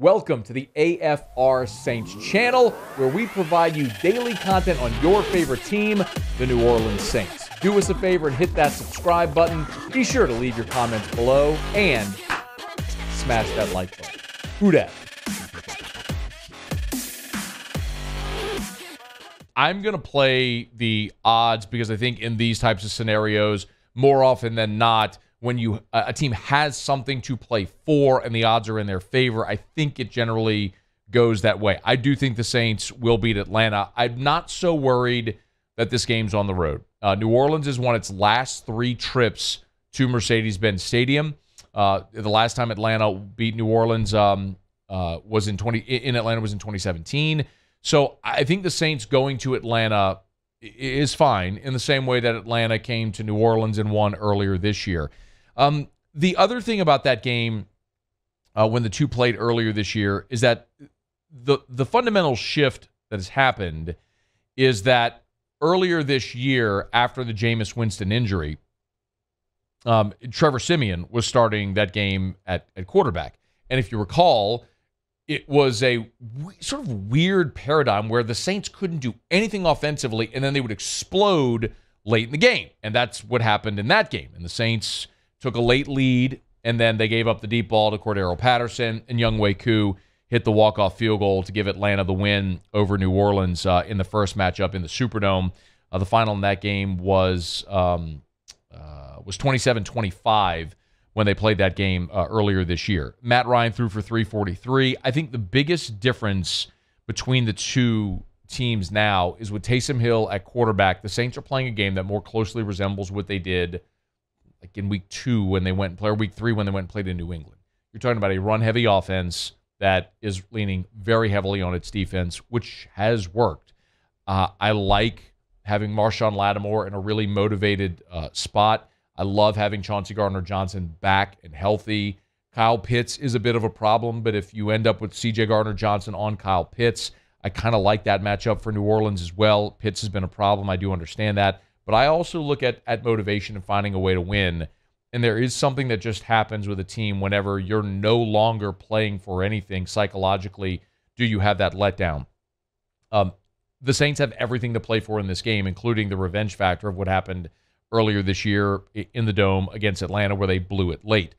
Welcome to the AFR Saints channel, where we provide you daily content on your favorite team, the New Orleans Saints. Do us a favor and hit that subscribe button. Be sure to leave your comments below and smash that like button. Who dat? I'm going to play the odds because I think in these types of scenarios, more often than not, when you a team has something to play for and the odds are in their favor. I think it generally goes that way. I do think the Saints will beat Atlanta. I'm not so worried that this game's on the road. Uh, New Orleans has won its last three trips to Mercedes-Benz Stadium. Uh, the last time Atlanta beat New Orleans um, uh, was in 20 in Atlanta was in 2017. So I think the Saints going to Atlanta is fine in the same way that Atlanta came to New Orleans and won earlier this year. Um, the other thing about that game uh, when the two played earlier this year is that the the fundamental shift that has happened is that earlier this year, after the Jameis Winston injury, um, Trevor Simeon was starting that game at, at quarterback. And if you recall, it was a w- sort of weird paradigm where the Saints couldn't do anything offensively and then they would explode late in the game. And that's what happened in that game. And the Saints took a late lead, and then they gave up the deep ball to Cordero Patterson, and Young Wei Ku hit the walk-off field goal to give Atlanta the win over New Orleans uh, in the first matchup in the Superdome. Uh, the final in that game was um, uh, was 27-25 when they played that game uh, earlier this year. Matt Ryan threw for 343. I think the biggest difference between the two teams now is with Taysom Hill at quarterback. The Saints are playing a game that more closely resembles what they did – like in week two when they went and played, week three when they went and played in New England. You're talking about a run heavy offense that is leaning very heavily on its defense, which has worked. Uh, I like having Marshawn Lattimore in a really motivated uh, spot. I love having Chauncey Gardner Johnson back and healthy. Kyle Pitts is a bit of a problem, but if you end up with CJ Gardner Johnson on Kyle Pitts, I kind of like that matchup for New Orleans as well. Pitts has been a problem. I do understand that. But I also look at at motivation and finding a way to win. And there is something that just happens with a team whenever you're no longer playing for anything psychologically. Do you have that letdown? Um, the Saints have everything to play for in this game, including the revenge factor of what happened earlier this year in the dome against Atlanta, where they blew it late.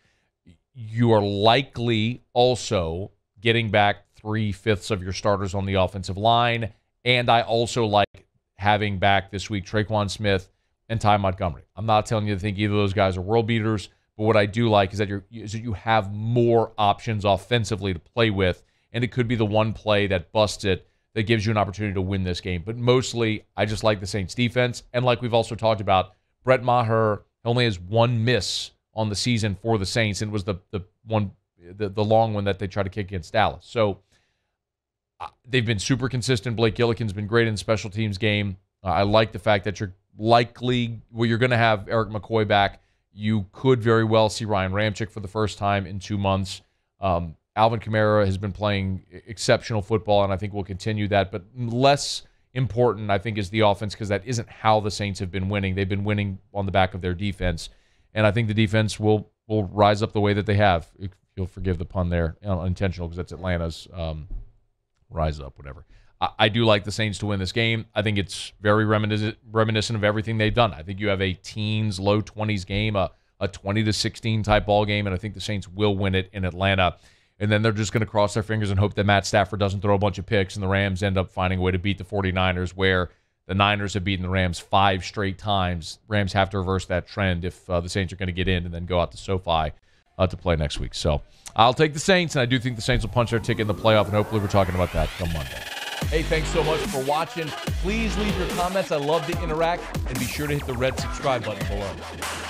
You are likely also getting back three fifths of your starters on the offensive line. And I also like having back this week Traquan Smith and Ty Montgomery. I'm not telling you to think either of those guys are world beaters, but what I do like is that, you're, is that you have more options offensively to play with, and it could be the one play that busts it that gives you an opportunity to win this game. But mostly, I just like the Saints defense. And like we've also talked about, Brett Maher only has one miss on the season for the Saints, and it was the the one the, the long one that they try to kick against Dallas. So they've been super consistent. Blake Gillikin's been great in the special teams game. Uh, I like the fact that you're likely, well, you're going to have Eric McCoy back. You could very well see Ryan Ramchick for the first time in two months. Um, Alvin Kamara has been playing exceptional football, and I think we will continue that. But less important, I think, is the offense because that isn't how the Saints have been winning. They've been winning on the back of their defense, and I think the defense will will rise up the way that they have. If you'll forgive the pun there, uh, unintentional because that's Atlanta's um, rise up, whatever. I, I do like the Saints to win this game. I think it's very reminiscent reminiscent of everything they've done. I think you have a teens, low twenties game, a a twenty to sixteen type ball game, and I think the Saints will win it in Atlanta. And then they're just going to cross their fingers and hope that Matt Stafford doesn't throw a bunch of picks and the Rams end up finding a way to beat the 49ers where the Niners have beaten the Rams five straight times. Rams have to reverse that trend if uh, the Saints are going to get in and then go out to SoFi uh, to play next week. So I'll take the Saints, and I do think the Saints will punch their ticket in the playoff, and hopefully we're talking about that on Monday. Hey, thanks so much for watching. Please leave your comments. I love to interact, and be sure to hit the red subscribe button below.